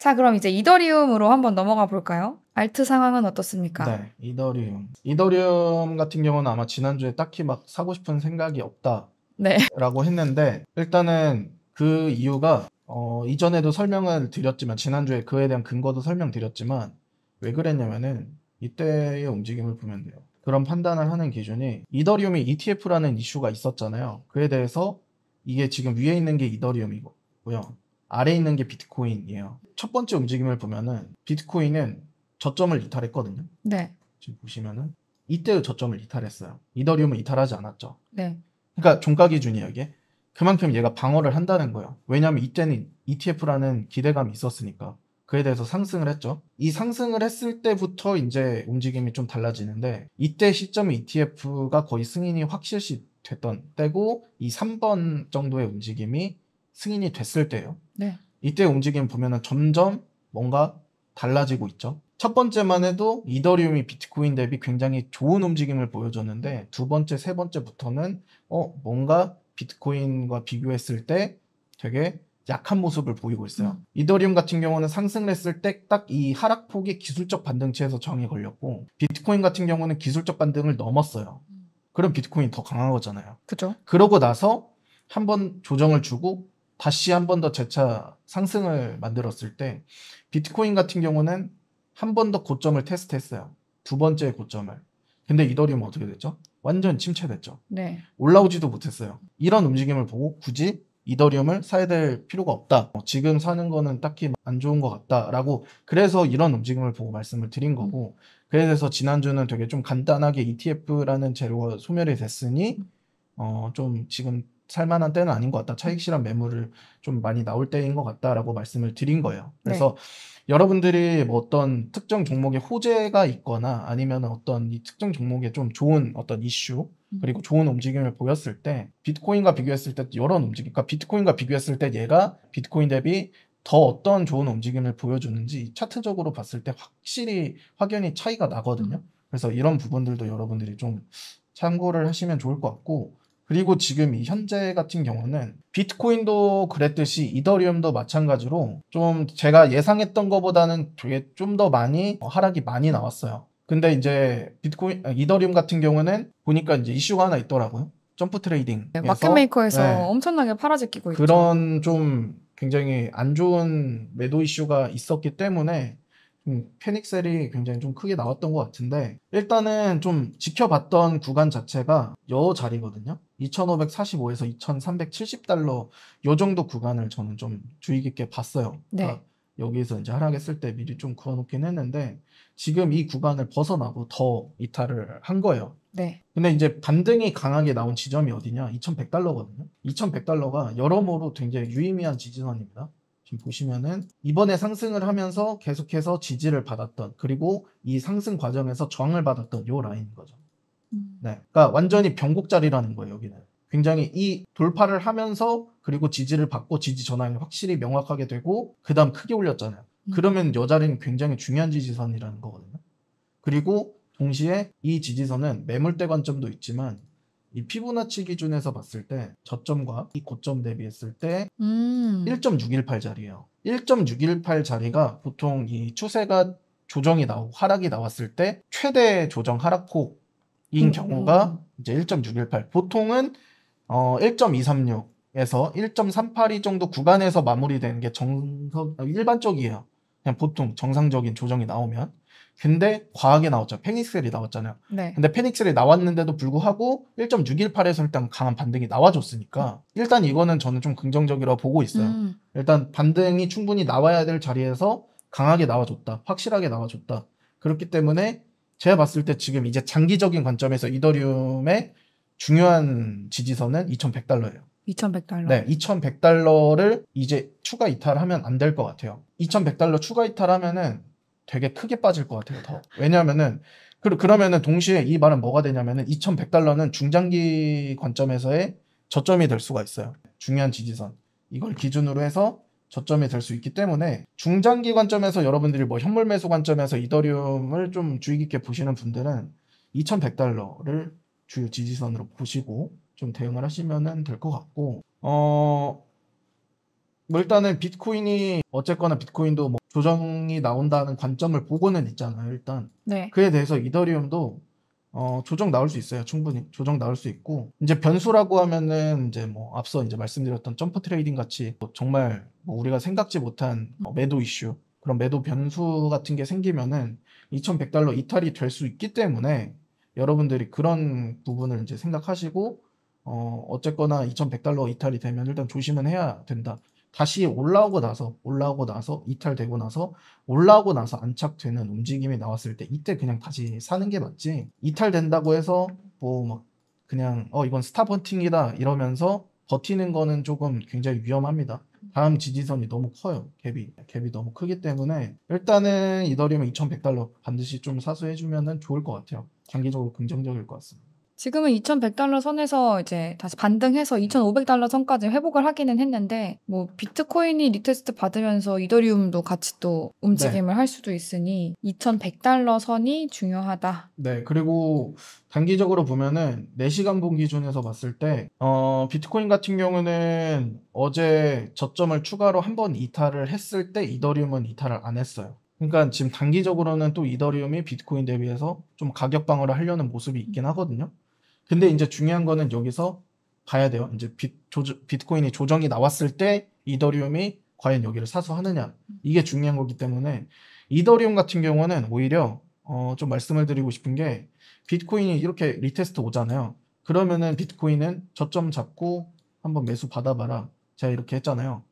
자, 그럼 이제 이더리움으로 한번 넘어가 볼까요? 알트 상황은 어떻습니까? 네, 이더리움. 이더리움 같은 경우는 아마 지난주에 딱히 막 사고 싶은 생각이 없다. 네. 라고 했는데, 일단은 그 이유가, 어, 이전에도 설명을 드렸지만, 지난주에 그에 대한 근거도 설명드렸지만, 왜 그랬냐면은, 이때의 움직임을 보면 돼요. 그런 판단을 하는 기준이, 이더리움이 ETF라는 이슈가 있었잖아요. 그에 대해서, 이게 지금 위에 있는 게 이더리움이고요. 아래에 있는 게 비트코인이에요. 첫 번째 움직임을 보면은 비트코인은 저점을 이탈했거든요. 네. 지금 보시면은 이때의 저점을 이탈했어요. 이더리움은 이탈하지 않았죠. 네. 그러니까 종가 기준이에요, 이게. 그만큼 얘가 방어를 한다는 거예요. 왜냐하면 이때는 ETF라는 기대감이 있었으니까 그에 대해서 상승을 했죠. 이 상승을 했을 때부터 이제 움직임이 좀 달라지는데 이때 시점에 ETF가 거의 승인이 확실시 됐던 때고 이 3번 정도의 움직임이 승인이 됐을 때요 네. 이때 움직임 보면은 점점 뭔가 달라지고 있죠. 첫 번째만 해도 이더리움이 비트코인 대비 굉장히 좋은 움직임을 보여줬는데 두 번째, 세 번째부터는 어 뭔가 비트코인과 비교했을 때 되게 약한 모습을 보이고 있어요. 음. 이더리움 같은 경우는 상승을 했을 때 딱 이 하락폭이 기술적 반등치에서 정항이 걸렸고 비트코인 같은 경우는 기술적 반등을 넘었어요. 음. 그럼 비트코인이 더 강한 거잖아요. 그죠. 그러고 나서 한번 조정을 주고 다시 한 번 더 재차 상승을 만들었을 때 비트코인 같은 경우는 한 번 더 고점을 테스트했어요. 두 번째 고점을. 근데 이더리움 어떻게 됐죠? 완전 침체됐죠. 네. 올라오지도 못했어요. 이런 움직임을 보고 굳이 이더리움을 사야 될 필요가 없다. 지금 사는 거는 딱히 안 좋은 것 같다라고 그래서 이런 움직임을 보고 말씀을 드린 거고 음. 그래서 지난주는 되게 좀 간단하게 ETF라는 재료가 소멸이 됐으니 어 좀 지금 살만한 때는 아닌 것 같다. 차익 실현 매물을 좀 많이 나올 때인 것 같다라고 말씀을 드린 거예요. 네. 그래서 네. 여러분들이 뭐 어떤 특정 종목에 호재가 있거나 아니면 어떤 이 특정 종목에 좀 좋은 어떤 이슈 음. 그리고 좋은 움직임을 보였을 때 비트코인과 비교했을 때 여러 움직임, 그러니까 비트코인과 비교했을 때 얘가 비트코인 대비 더 어떤 좋은 움직임을 보여주는지 차트적으로 봤을 때 확실히 확연히 차이가 나거든요. 음. 그래서 이런 부분들도 여러분들이 좀 참고를 하시면 좋을 것 같고 그리고 지금 현재 같은 경우는 비트코인도 그랬듯이 이더리움도 마찬가지로 좀 제가 예상했던 것보다는 되게 좀 더 많이 어, 하락이 많이 나왔어요. 근데 이제 비트코인 아, 이더리움 같은 경우는 보니까 이제 이슈가 하나 있더라고요. 점프 트레이딩. 네, 마켓메이커에서 네. 엄청나게 팔아제끼고 있죠. 그런 좀 굉장히 안 좋은 매도 이슈가 있었기 때문에 좀 패닉셀이 굉장히 좀 크게 나왔던 것 같은데 일단은 좀 지켜봤던 구간 자체가 여 자리거든요. 2,545에서 2,370달러 요 정도 구간을 저는 좀 주의 깊게 봤어요. 네. 그러니까 여기서 이제 하락했을 때 미리 좀 그어놓긴 했는데 지금 이 구간을 벗어나고 더 이탈을 한 거예요. 네. 근데 이제 반등이 강하게 나온 지점이 어디냐? 2,100달러거든요. 2,100달러가 여러모로 굉장히 유의미한 지지선입니다. 보시면은 이번에 상승을 하면서 계속해서 지지를 받았던 그리고 이 상승 과정에서 저항을 받았던 요 라인인 거죠. 음. 네. 그러니까 완전히 변곡자리라는 거예요, 여기는. 굉장히 이 돌파를 하면서 그리고 지지를 받고 지지 전환이 확실히 명확하게 되고 그다음 크게 올렸잖아요. 음. 그러면 요 자리는 굉장히 중요한 지지선이라는 거거든요. 그리고 동시에 이 지지선은 매물대 관점도 있지만 이 피부나치 기준에서 봤을 때 저점과 이 고점 대비했을 때 음. 1.618 자리예요. 1.618 자리가 보통 이 추세가 조정이 나오고 하락이 나왔을 때 최대 조정 하락폭인 음. 경우가 음, 음. 이제 1.618. 보통은 어 1.236에서 1.382 정도 구간에서 마무리되는 게 정석 어, 일반적이에요. 그냥 보통 정상적인 조정이 나오면 근데 과하게 나왔죠. 페닉셀이 나왔잖아요. 네. 근데 페닉셀이 나왔는데도 불구하고 1.618에서 일단 강한 반등이 나와줬으니까 일단 이거는 저는 좀 긍정적이라고 보고 있어요. 음. 일단 반등이 충분히 나와야 될 자리에서 강하게 나와줬다. 확실하게 나와줬다. 그렇기 때문에 제가 봤을 때 지금 이제 장기적인 관점에서 이더리움의 중요한 지지선은 2100달러예요. 2100달러. 네, 2100달러를 이제 추가 이탈하면 안 될 것 같아요. 2100달러 추가 이탈하면은 되게 크게 빠질 것 같아요. 더 왜냐하면은 그, 그러면은 동시에 이 말은 뭐가 되냐면은 2,100달러는 중장기 관점에서의 저점이 될 수가 있어요. 중요한 지지선 이걸 기준으로 해서 저점이 될 수 있기 때문에 중장기 관점에서 여러분들이 뭐 현물 매수 관점에서 이더리움을 좀 주의 깊게 보시는 분들은 2,100달러를 주요 지지선으로 보시고 좀 대응을 하시면은 될 것 같고 어뭐 일단은 비트코인이 어쨌거나 비트코인도 뭐 조정이 나온다는 관점을 보고는 있잖아요. 일단 네. 그에 대해서 이더리움도 어, 조정 나올 수 있어요. 충분히 조정 나올 수 있고 이제 변수라고 하면은 이제 뭐 앞서 이제 말씀드렸던 점프 트레이딩 같이 뭐 정말 뭐 우리가 생각지 못한 어, 매도 이슈 그런 매도 변수 같은 게 생기면은 2,100달러 이탈이 될 수 있기 때문에 여러분들이 그런 부분을 이제 생각하시고 어, 어쨌거나 2,100달러 이탈이 되면 일단 조심은 해야 된다. 다시 올라오고 나서 올라오고 나서 이탈되고 나서 올라오고 나서 안착되는 움직임이 나왔을 때 이때 그냥 다시 사는 게 맞지 이탈된다고 해서 뭐 막 그냥 어 이건 스타 버팅이다 이러면서 버티는 거는 조금 굉장히 위험합니다 다음 지지선이 너무 커요 갭이 갭이 너무 크기 때문에 일단은 이더리움 2100달러 반드시 좀 사수해주면 좋을 것 같아요 장기적으로 긍정적일 것 같습니다 지금은 2,100달러 선에서 이제 다시 반등해서 2,500달러 선까지 회복을 하기는 했는데 뭐 비트코인이 리테스트 받으면서 이더리움도 같이 또 움직임을 네. 할 수도 있으니 2,100달러 선이 중요하다. 네, 그리고 단기적으로 보면은 4시간 분 기준에서 봤을 때 어, 비트코인 같은 경우는 어제 저점을 추가로 한 번 이탈을 했을 때 이더리움은 이탈을 안 했어요. 그러니까 지금 단기적으로는 또 이더리움이 비트코인 대비해서 좀 가격 방어를 하려는 모습이 있긴 하거든요. 근데 이제 중요한 거는 여기서 봐야 돼요. 이제 비, 조저, 비트코인이 조정이 나왔을 때 이더리움이 과연 여기를 사서 하느냐 이게 중요한 거기 때문에 이더리움 같은 경우는 오히려 어, 좀 말씀을 드리고 싶은 게 비트코인이 이렇게 리테스트 오잖아요. 그러면은 비트코인은 저점 잡고 한번 매수 받아봐라. 제가 이렇게 했잖아요.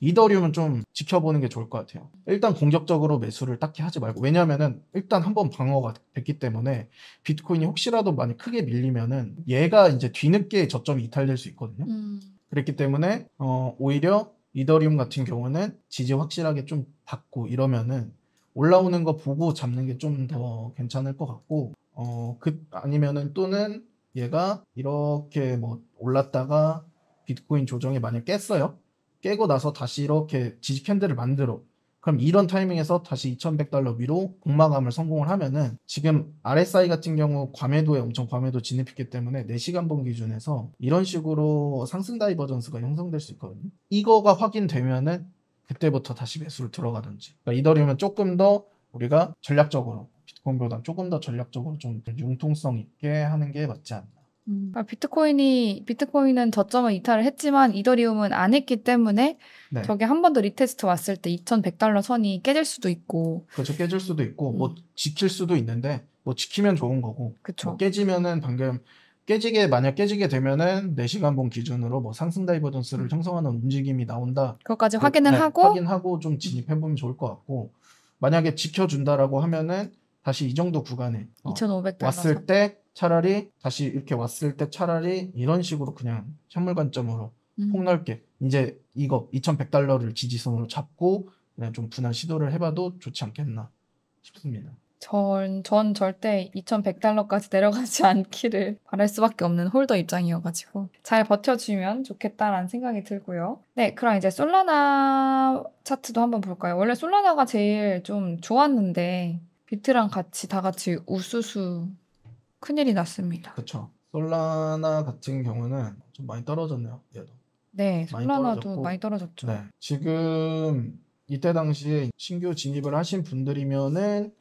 이더리움은 좀 지켜보는 게 좋을 것 같아요. 일단 공격적으로 매수를 딱히 하지 말고 왜냐면은 일단 한번 방어가 됐기 때문에 비트코인이 혹시라도 많이 크게 밀리면은 얘가 이제 뒤늦게 저점이 이탈될 수 있거든요. 음. 그랬기 때문에 어 오히려 이더리움 같은 경우는 지지 확실하게 좀 받고 이러면은 올라오는 거 보고 잡는 게 좀 더 괜찮을 것 같고 어그 아니면은 또는 얘가 이렇게 뭐 올랐다가 비트코인 조정에 만약 깼어요. 깨고 나서 다시 이렇게 지식 캔들을 만들어. 그럼 이런 타이밍에서 다시 2100달러 위로 공마감을 성공을 하면은 지금 RSI 같은 경우 과매도에 엄청 과매도 진입했기 때문에 4시간 본 기준에서 이런 식으로 상승 다이버전스가 형성될 수 있거든요. 이거가 확인되면은 그때부터 다시 매수를 들어가든지. 그러니까 이더리움은 조금 더 우리가 전략적으로 비트코인보다 조금 더 전략적으로 좀 융통성 있게 하는 게 맞지 않나. 음. 그 비트코인이 비트코인은 저점을 이탈을 했지만 이더리움은 안 했기 때문에 네. 저게 한 번 더 리테스트 왔을 때 2,100달러 선이 깨질 수도 있고 그렇죠 깨질 수도 있고 뭐 음. 뭐 지킬 수도 있는데 뭐 지키면 좋은 거고 뭐 깨지면은 방금 깨지게 만약 깨지게 되면은 4시간분 기준으로 뭐 상승 다이버전스를 음. 형성하는 움직임이 나온다. 그것까지 그, 확인을 네, 하고 확인하고 좀 음. 진입해 보면 좋을 것 같고 만약에 지켜준다라고 하면은 다시 이 정도 구간에 2,500 어, 왔을 때 차라리 다시 이렇게 왔을 때 차라리 이런 식으로 그냥 현물 관점으로 음. 폭넓게 이제 이거 2,100달러를 지지선으로 잡고 그냥 좀 분할 시도를 해봐도 좋지 않겠나 싶습니다. 전, 전 절대 2,100달러까지 내려가지 않기를 바랄 수밖에 없는 홀더 입장이어가지고 잘 버텨주면 좋겠다라는 생각이 들고요. 네, 그럼 이제 솔라나 차트도 한번 볼까요? 원래 솔라나가 제일 좀 좋았는데 비트랑 같이 다 같이 우수수 큰일이 났습니다. 그렇죠. 솔라나 같은 경우는 좀 많이 떨어졌네요. 얘도. 네, 솔라나도 떨어 많이 떨어졌죠. 네. 지금 이때 당시에 신규 진입을 하신 분들이면은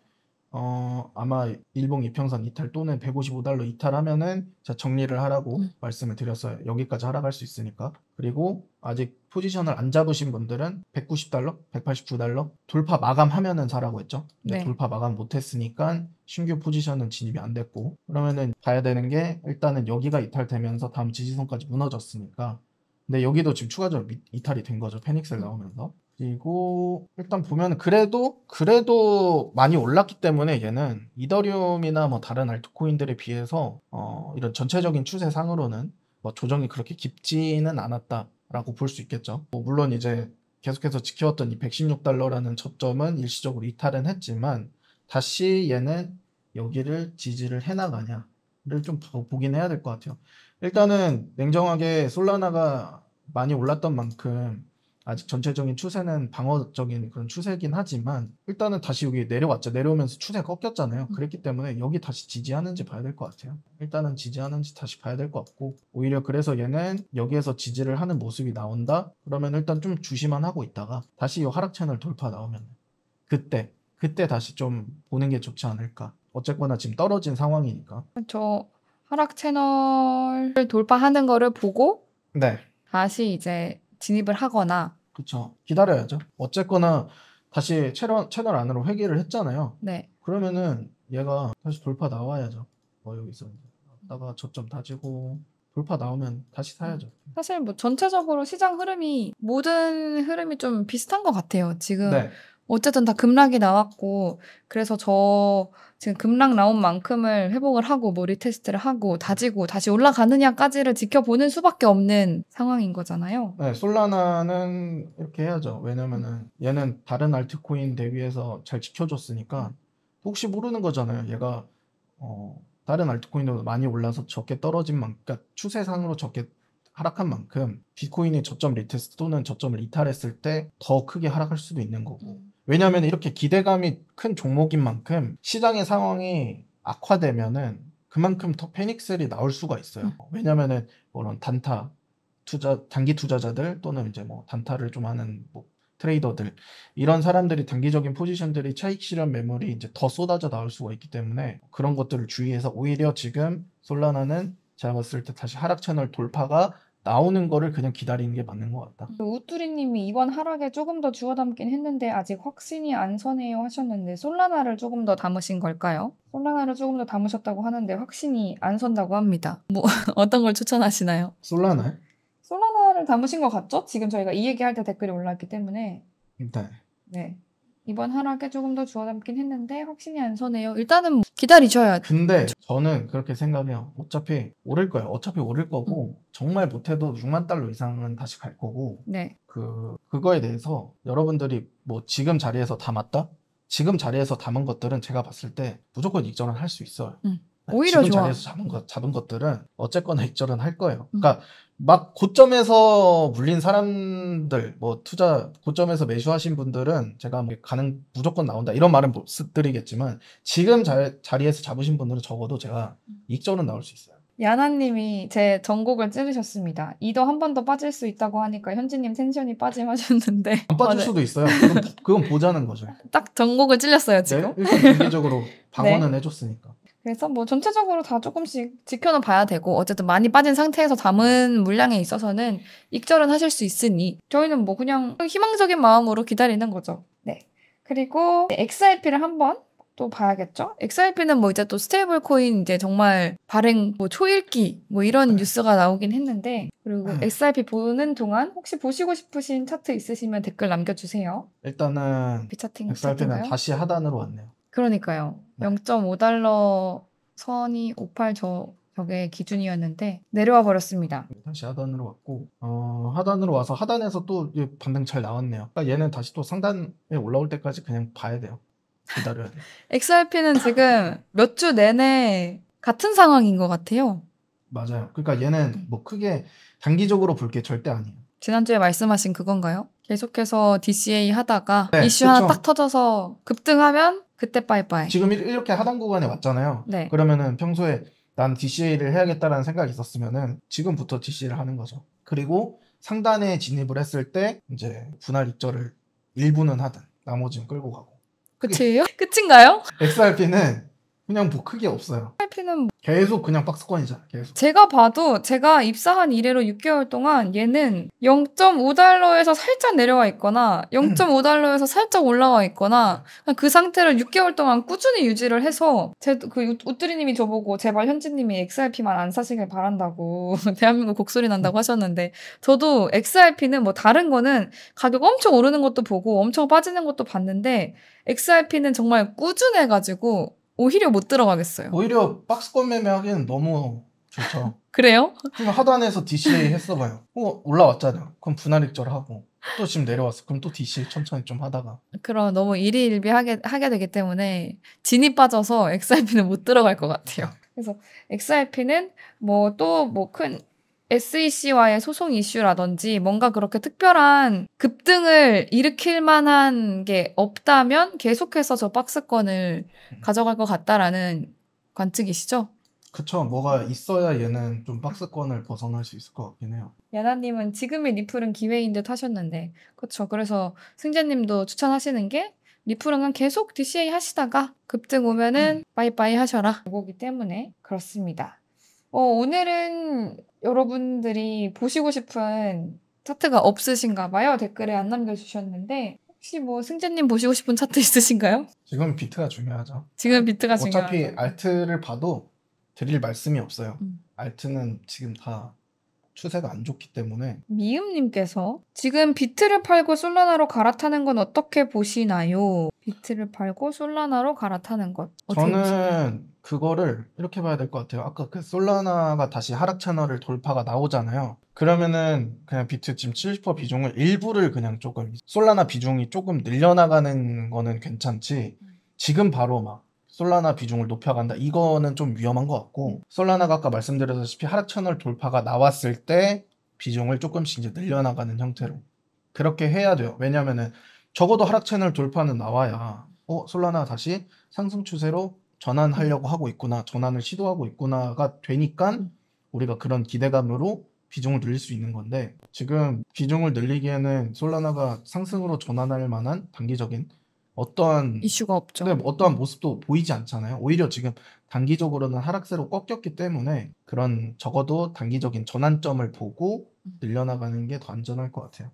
어, 아마 일봉 이평선 이탈 또는 155달러 이탈하면은 자 정리를 하라고 음. 말씀을 드렸어요. 여기까지 하락할 수 있으니까. 그리고 아직 포지션을 안 잡으신 분들은 190달러, 189달러 돌파 마감하면은 사라고 했죠. 네. 돌파 마감 못 했으니까 신규 포지션은 진입이 안 됐고 그러면은 봐야 되는 게 일단은 여기가 이탈되면서 다음 지지선까지 무너졌으니까 근데 여기도 지금 추가적으로 미, 이탈이 된 거죠. 페닉셀 음. 나오면서. 그리고 일단 보면 그래도 그래도 많이 올랐기 때문에 얘는 이더리움이나 뭐 다른 알트코인들에 비해서 어 이런 전체적인 추세상으로는 뭐 조정이 그렇게 깊지는 않았다라고 볼 수 있겠죠. 뭐 물론 이제 계속해서 지켜왔던 이 116달러라는 저점은 일시적으로 이탈은 했지만 다시 얘는 여기를 지지를 해나가냐를 좀 보긴 해야 될 것 같아요. 일단은 냉정하게 솔라나가 많이 올랐던 만큼 아직 전체적인 추세는 방어적인 그런 추세긴 하지만 일단은 다시 여기 내려왔죠. 내려오면서 추세 꺾였잖아요. 음. 그랬기 때문에 여기 다시 지지하는지 봐야 될 것 같아요. 일단은 지지하는지 다시 봐야 될 것 같고 오히려 그래서 얘는 여기에서 지지를 하는 모습이 나온다. 그러면 일단 좀 주시만 하고 있다가 다시 이 하락 채널 돌파 나오면 그때 그때 다시 좀 보는 게 좋지 않을까. 어쨌거나 지금 떨어진 상황이니까. 저 하락 채널을 돌파하는 거를 보고 네. 다시 이제 진입을 하거나 그렇죠. 기다려야죠. 어쨌거나 다시 채널, 채널 안으로 회귀를 했잖아요. 네. 그러면은 얘가 다시 돌파 나와야죠. 어 여기 있 나가 저점 다지고 돌파 나오면 다시 사야죠. 음. 사실 뭐 전체적으로 시장 흐름이 모든 흐름이 좀 비슷한 것 같아요. 지금 네. 어쨌든 다 급락이 나왔고 그래서 저 지금 급락 나온 만큼을 회복을 하고 뭐 리테스트를 하고 다지고 다시 올라가느냐까지를 지켜보는 수밖에 없는 상황인 거잖아요. 네, 솔라나는 이렇게 해야죠. 왜냐면은 얘는 다른 알트코인 대비해서 잘 지켜줬으니까 혹시 모르는 거잖아요. 얘가 어, 다른 알트코인도 많이 올라서 적게 떨어진 만큼 그러니까 추세상으로 적게 하락한 만큼 비코인이 저점 리테스트 또는 저점을 이탈했을 때 더 크게 하락할 수도 있는 거고 음. 왜냐하면 이렇게 기대감이 큰 종목인 만큼 시장의 상황이 악화되면은 그만큼 더 패닉셀이 나올 수가 있어요. 음. 왜냐면은 물런 뭐 단타 투자 단기 투자자들 또는 이제 뭐 단타를 좀 하는 뭐 트레이더들 이런 사람들이 단기적인 포지션들이 차익 실현 매물이 이제 더 쏟아져 나올 수가 있기 때문에 그런 것들을 주의해서 오히려 지금 솔라나는 제가 봤을 때 다시 하락 채널 돌파가 나오는 거를 그냥 기다리는 게 맞는 것 같다. 그 우뚜리님이 이번 하락에 조금 더 주워 담긴 했는데 아직 확신이 안 서네요 하셨는데 솔라나를 조금 더 담으신 걸까요? 솔라나를 조금 더 담으셨다고 하는데 확신이 안 선다고 합니다. 뭐 어떤 걸 추천하시나요? 솔라나? 솔라나를 담으신 것 같죠? 지금 저희가 이 얘기할 때 댓글이 올라왔기 때문에. 일 네. 이번 하락에 조금 더 주워담긴 했는데 확신이 안 서네요. 일단은 뭐 기다리셔야 돼. 근데 저는 그렇게 생각해요. 어차피 오를 거예요. 어차피 오를 거고 음. 정말 못해도 6만 달러 이상은 다시 갈 거고 네. 그 그거에 대해서 여러분들이 뭐 지금 자리에서 담았다 지금 자리에서 담은 것들은 제가 봤을 때 무조건 이전을할 수 있어요. 음. 아, 오히려 지분 좋아. 자리에서 잡은, 것, 잡은 것들은 어쨌거나 익절은 할 거예요. 음. 그러니까 막 고점에서 물린 사람들, 뭐 투자 고점에서 매수하신 분들은 제가 뭐 가능 무조건 나온다 이런 말은 못 뭐 드리겠지만 지금 자, 자리에서 잡으신 분들은 적어도 제가 음. 익절은 나올 수 있어요. 야나님이 제 전곡을 찌르셨습니다. 이도 한 번 더 빠질 수 있다고 하니까 현지님 텐션이 빠짐 하셨는데 안 빠질 어, 네. 수도 있어요. 그건, 그건 보자는 거죠. 딱 전곡을 찔렸어요 지금. 네? 일단 공개적으로 네. 방어는 네. 해줬으니까. 그래서 뭐 전체적으로 다 조금씩 지켜는 봐야 되고 어쨌든 많이 빠진 상태에서 담은 물량에 있어서는 익절은 하실 수 있으니 저희는 뭐 그냥 희망적인 마음으로 기다리는 거죠. 네. 그리고 XRP를 한번 또 봐야겠죠? XRP는 뭐 이제 또 스테이블 코인 이제 정말 발행 뭐초읽기뭐 이런 네. 뉴스가 나오긴 했는데 그리고 네. XRP 보는 동안 혹시 보시고 싶으신 차트 있으시면 댓글 남겨주세요. 일단은 XRP는 다시 하단으로 왔네요. 그러니까요. 0.5달러 선이 58 저, 저게 기준이었는데 내려와 버렸습니다. 다시 하단으로 왔고 어, 하단으로 와서 하단에서 또 반등 잘 나왔네요. 그러니까 얘는 다시 또 상단에 올라올 때까지 그냥 봐야 돼요. 기다려야 돼 XRP는 지금 몇 주 내내 같은 상황인 것 같아요. 맞아요. 그러니까 얘는 음. 뭐 크게 단기적으로 볼 게 절대 아니에요. 지난주에 말씀하신 그건가요? 계속해서 DCA 하다가 네, 이슈 그쵸. 하나 딱 터져서 급등하면 그때 빠이빠이. 지금 이렇게 하던 구간에 왔잖아요. 네. 그러면은 평소에 난 DCA를 해야겠다라는 생각이 있었으면은 지금부터 DCA를 하는 거죠. 그리고 상단에 진입을 했을 때 이제 분할 입절을 일부는 하든 나머지는 끌고 가고. 끝이에요? 끝인가요? XRP는 그냥 뭐 크게 없어요. 살피는 뭐 계속 그냥 박스권이잖아. 계속. 제가 봐도 제가 입사한 이래로 6개월 동안 얘는 0.5달러에서 살짝 내려와 있거나 0.5달러에서 살짝 올라와 있거나 그 상태를 6개월 동안 꾸준히 유지를 해서 제그 우뚜리님이 저보고 제발 현지님이 XRP만 안 사시길 바란다고 대한민국 곡소리 난다고 하셨는데 저도 XRP는 뭐 다른 거는 가격 엄청 오르는 것도 보고 엄청 빠지는 것도 봤는데 XRP는 정말 꾸준해가지고 오히려 못 들어가겠어요. 오히려 박스권 매매하기는 너무 좋죠. 그래요? 그럼 하단에서 DCA 했어봐요. 어, 올라왔잖아. 그럼 분할익절 하고 또 지금 내려왔어. 그럼 또 DCA 천천히 좀 하다가. 그럼 너무 일일비하게 하게 되기 때문에 진이 빠져서 XRP는 못 들어갈 것 같아요. 네. 그래서 XRP는 뭐또뭐큰 SEC와의 소송 이슈라든지 뭔가 그렇게 특별한 급등을 일으킬 만한 게 없다면 계속해서 저 박스권을 음. 가져갈 것 같다라는 관측이시죠? 그쵸. 뭐가 있어야 얘는 좀 박스권을 벗어날 수 있을 것 같긴 해요. 야나님은 지금의 리플은 기회인 듯 하셨는데, 그쵸. 그래서 승재님도 추천하시는 게 리플은 계속 DCA 하시다가 급등 오면은 음. 빠이빠이 하셔라. 이거기 때문에 그렇습니다. 어, 오늘은 여러분들이 보시고 싶은 차트가 없으신가 봐요. 댓글에 안 남겨주셨는데 혹시 뭐 승재님 보시고 싶은 차트 있으신가요? 지금 비트가 중요하죠. 지금 비트가 중요하죠. 어차피 알트를 봐도 드릴 말씀이 없어요. 음. 알트는 지금 다 추세가 안 좋기 때문에 미음님께서 지금 비트를 팔고 솔라나로 갈아타는 건 어떻게 보시나요? 비트를 팔고 솔라나로 갈아타는 것 저는 그거를 이렇게 봐야 될 것 같아요. 아까 그 솔라나가 다시 하락 채널을 돌파가 나오잖아요. 그러면은 그냥 비트 지금 70% 비중을 일부를 그냥 조금 솔라나 비중이 조금 늘려나가는 거는 괜찮지 음. 지금 바로 막 솔라나 비중을 높여간다. 이거는 좀 위험한 것 같고 솔라나가 아까 말씀드렸다시피 하락 채널 돌파가 나왔을 때 비중을 조금씩 이제 늘려나가는 형태로 그렇게 해야 돼요. 왜냐면은 적어도 하락 채널 돌파는 나와야 어 솔라나 다시 상승 추세로 전환하려고 하고 있구나 전환을 시도하고 있구나가 되니까 우리가 그런 기대감으로 비중을 늘릴 수 있는 건데 지금 비중을 늘리기에는 솔라나가 상승으로 전환할 만한 단기적인 어떠한 이슈가 없죠. 네, 어떠한 모습도 보이지 않잖아요. 오히려 지금 단기적으로는 하락세로 꺾였기 때문에 그런 적어도 단기적인 전환점을 보고 음. 늘려나가는 게 더 안전할 것 같아요.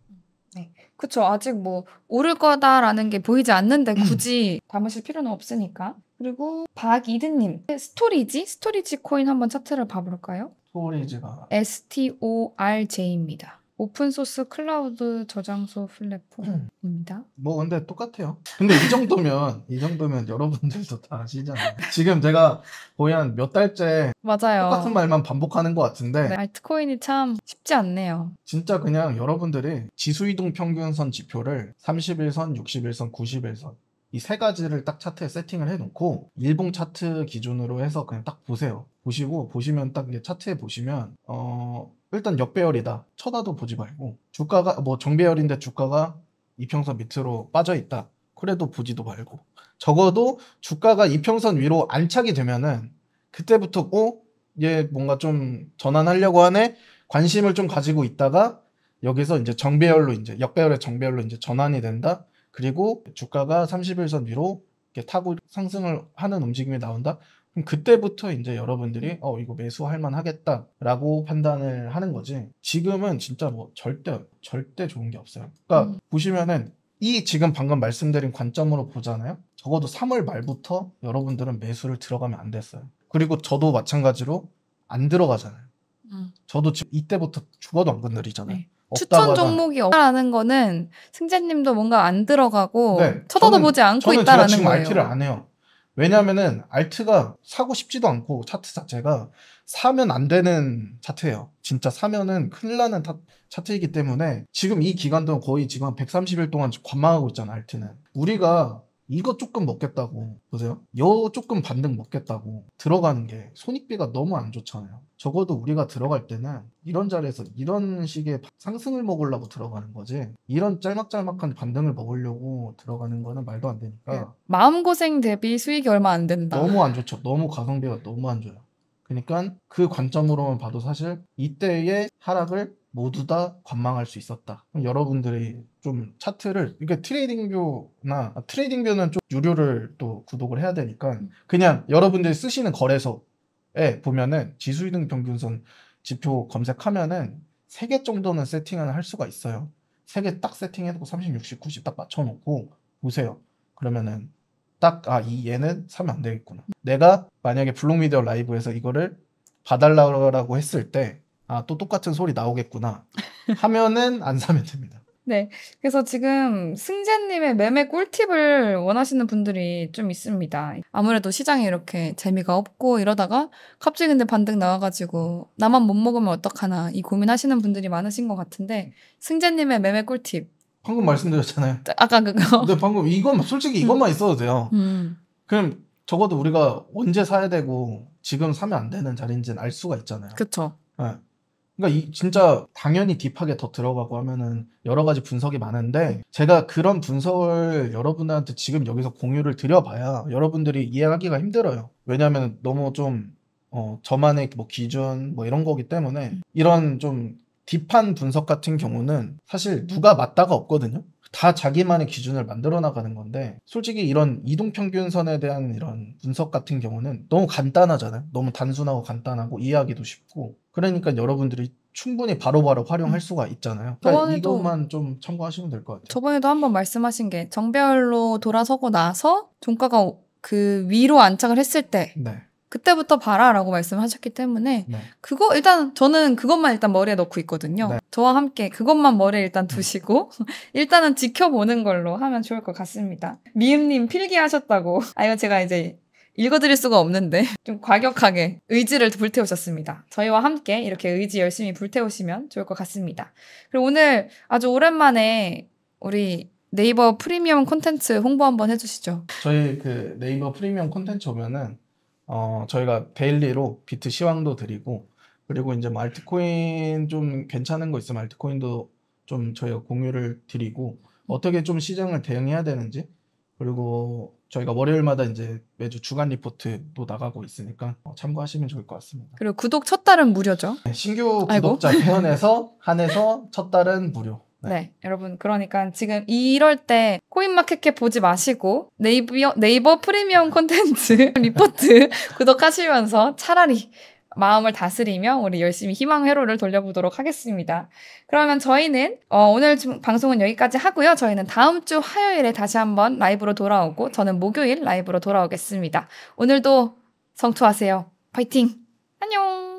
네, 그렇죠. 아직 뭐 오를 거다라는 게 보이지 않는데 음. 굳이 담으실 필요는 없으니까. 그리고 박이드님 스토리지 스토리지 코인 한번 차트를 봐볼까요? 스토리지가 S T O R J입니다. 오픈소스 클라우드 저장소 플랫폼입니다. 음. 뭐 근데 똑같아요. 근데 이 정도면 이 정도면 여러분들도 다 아시잖아요. 지금 제가 거의 한 몇 달째 맞아요. 똑같은 말만 반복하는 것 같은데 네, 알트코인이 참 쉽지 않네요. 진짜 그냥 여러분들이 지수 이동 평균선 지표를 31선, 61선, 91선 이 세 가지를 딱 차트에 세팅을 해놓고 일봉 차트 기준으로 해서 그냥 딱 보세요. 보시고 보시면 딱 이게 차트에 보시면 어 일단 역배열이다 쳐다도 보지 말고 주가가 뭐 정배열인데 주가가 이평선 밑으로 빠져 있다 그래도 보지도 말고 적어도 주가가 이평선 위로 안착이 되면은 그때부터 어얘 뭔가 좀 전환하려고 하네 관심을 좀 가지고 있다가 여기서 이제 정배열로 이제 역배열의 정배열로 이제 전환이 된다 그리고 주가가 3일선 위로 이렇게 타고 상승을 하는 움직임이 나온다 그럼 그때부터 이제 여러분들이 어 이거 매수할 만하겠다라고 판단을 하는 거지. 지금은 진짜 뭐 절대 절대 좋은 게 없어요. 그러니까 음. 보시면은 이 지금 방금 말씀드린 관점으로 보잖아요. 적어도 3월 말부터 여러분들은 매수를 들어가면 안 됐어요. 그리고 저도 마찬가지로 안 들어가잖아요. 음. 저도 지금 이때부터 죽어도 안 건드리잖아요. 네. 추천 종목이 없다라는 거는 승재님도 뭔가 안 들어가고 네, 쳐다도 보지 않고 있다라는 거예요. 저는 지금 RT를 안 해요. 왜냐하면은 알트가 사고 싶지도 않고 차트 자체가 사면 안 되는 차트예요. 진짜 사면은 큰일 나는 타, 차트이기 때문에 지금 이 기간 동안 거의 지금 한 130일 동안 관망하고 있잖아 알트는. 우리가 이거 조금 먹겠다고 보세요. 여 조금 반등 먹겠다고 들어가는 게 손익비가 너무 안 좋잖아요. 적어도 우리가 들어갈 때는 이런 자리에서 이런 식의 상승을 먹으려고 들어가는 거지 이런 짤막짤막한 반등을 먹으려고 들어가는 거는 말도 안 되니까 네. 마음고생 대비 수익이 얼마 안 된다 너무 안 좋죠 너무 가성비가 너무 안 좋아요 그러니까 그 관점으로만 봐도 사실 이때의 하락을 모두 다 관망할 수 있었다. 여러분들이 좀 차트를 그러 트레이딩뷰나 아, 트레이딩뷰는 좀 유료를 또 구독을 해야 되니까 그냥 여러분들이 쓰시는 거래소에 보면은 지수 이동 평균선 지표 검색하면은 3개 정도는 세팅을 할 수가 있어요. 3개 딱 세팅해놓고 30, 60, 90 딱 맞춰놓고 보세요. 그러면은 딱 아 이 얘는 사면 안 되겠구나. 내가 만약에 블록미디어 라이브에서 이거를 봐달라고 했을 때 아, 또 똑같은 소리 나오겠구나 하면은 안 사면 됩니다. 네. 그래서 지금 승재님의 매매 꿀팁을 원하시는 분들이 좀 있습니다. 아무래도 시장에 이렇게 재미가 없고 이러다가 갑자기 근데 반등 나와가지고 나만 못 먹으면 어떡하나 이 고민하시는 분들이 많으신 것 같은데 승재님의 매매 꿀팁. 방금 말씀드렸잖아요. 아, 아까 그거. 근데 방금 이건 솔직히 이것만 음. 있어도 돼요. 음. 그럼 적어도 우리가 언제 사야 되고 지금 사면 안 되는 자리인지는 알 수가 있잖아요. 그쵸 네. 그러니까 이 진짜 당연히 딥하게 더 들어가고 하면은 여러 가지 분석이 많은데 제가 그런 분석을 여러분한테 지금 여기서 공유를 드려봐야 여러분들이 이해하기가 힘들어요. 왜냐하면 너무 좀 어, 저만의 뭐 기준 뭐 이런 거기 때문에 이런 좀 딥한 분석 같은 경우는 사실 누가 맞다가 없거든요. 다 자기만의 기준을 만들어 나가는 건데 솔직히 이런 이동 평균선에 대한 이런 분석 같은 경우는 너무 간단하잖아요. 너무 단순하고 간단하고 이해하기도 쉽고 그러니까 여러분들이 충분히 바로바로 바로 활용할 수가 있잖아요. 그러니까 도 이것만 좀 참고하시면 될 것 같아요. 저번에도 한번 말씀하신 게 정배열로 돌아서고 나서 종가가 그 위로 안착을 했을 때 네. 그때부터 봐라라고 말씀하셨기 때문에 네. 그거 일단 저는 그것만 일단 머리에 넣고 있거든요. 네. 저와 함께 그것만 머리에 일단 네. 두시고 일단은 지켜보는 걸로 하면 좋을 것 같습니다. 미음님 필기하셨다고. 아 이거 제가 이제 읽어드릴 수가 없는데 좀 과격하게 의지를 불태우셨습니다. 저희와 함께 이렇게 의지 열심히 불태우시면 좋을 것 같습니다. 그리고 오늘 아주 오랜만에 우리 네이버 프리미엄 콘텐츠 홍보 한번 해주시죠. 저희 그 네이버 프리미엄 콘텐츠 오면은 어, 저희가 데일리로 비트 시황도 드리고 그리고 이제 뭐 알트코인 좀 괜찮은 거 있으면 알트코인도 좀 저희가 공유를 드리고 어떻게 좀 시장을 대응해야 되는지 그리고 저희가 월요일마다 이제 매주 주간 리포트도 나가고 있으니까 참고하시면 좋을 것 같습니다. 그리고 구독 첫 달은 무료죠? 네, 신규 구독자 회원에서 한해서 첫 달은 무료. 네. 네. 여러분 그러니까 지금 이럴 때 코인마켓캡 보지 마시고 네이버 네이버 프리미엄 네. 콘텐츠 리포트 구독하시면서 차라리 마음을 다스리며 우리 열심히 희망 회로를 돌려보도록 하겠습니다. 그러면 저희는 어, 오늘 방송은 여기까지 하고요. 저희는 다음 주 화요일에 다시 한번 라이브로 돌아오고 저는 목요일 라이브로 돌아오겠습니다. 오늘도 성투하세요. 파이팅! 안녕!